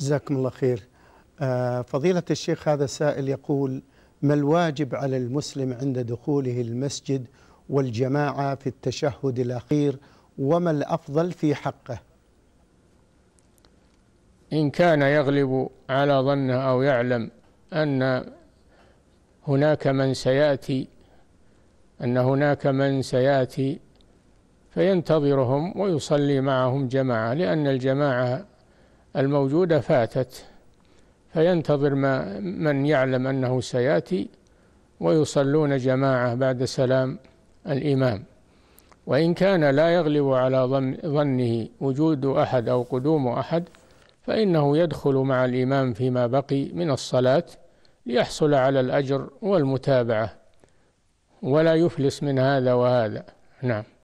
جزاكم الله خير آه، فضيلة الشيخ هذا السائل يقول ما الواجب على المسلم عند دخوله المسجد والجماعة في التشهد الأخير وما الأفضل في حقه إن كان يغلب على ظنه أو يعلم أن هناك من سيأتي أن هناك من سيأتي فينتظرهم ويصلي معهم جماعة لأن الجماعة الموجودة فاتت فينتظر ما من يعلم أنه سيأتي ويصلون جماعة بعد سلام الإمام وإن كان لا يغلب على ظنه وجود أحد أو قدوم أحد فإنه يدخل مع الإمام فيما بقي من الصلاة ليحصل على الأجر والمتابعة ولا يفلس من هذا وهذا نعم